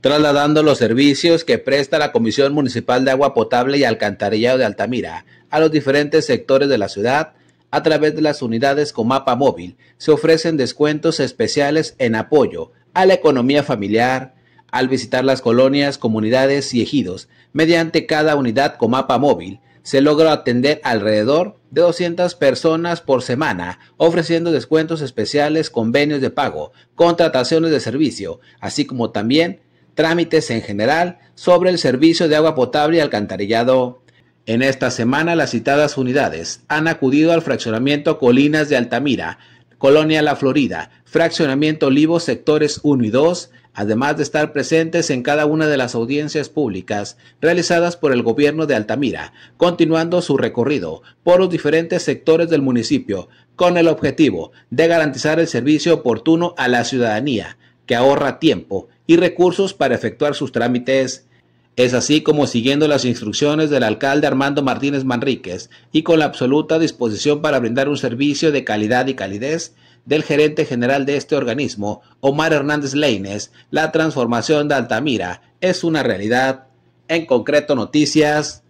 trasladando los servicios que presta la Comisión Municipal de Agua Potable y Alcantarillado de Altamira a los diferentes sectores de la ciudad a través de las unidades con mapa Móvil. Se ofrecen descuentos especiales en apoyo a la economía familiar al visitar las colonias, comunidades y ejidos. Mediante cada unidad con mapa Móvil se logra atender alrededor de 200 personas por semana, ofreciendo descuentos especiales, convenios de pago, contrataciones de servicio, así como también trámites en general sobre el servicio de agua potable y alcantarillado. En esta semana las citadas unidades han acudido al fraccionamiento Colinas de Altamira, Colonia La Florida, Fraccionamiento Olivos sectores 1 y 2, además de estar presentes en cada una de las audiencias públicas realizadas por el gobierno de Altamira, continuando su recorrido por los diferentes sectores del municipio, con el objetivo de garantizar el servicio oportuno a la ciudadanía, que ahorra tiempo y recursos para efectuar sus trámites. Es así como siguiendo las instrucciones del alcalde Armando Martínez Manríquez y con la absoluta disposición para brindar un servicio de calidad y calidez, del gerente general de este organismo, Omar Hernández Leines, la transformación de Altamira es una realidad. En concreto, noticias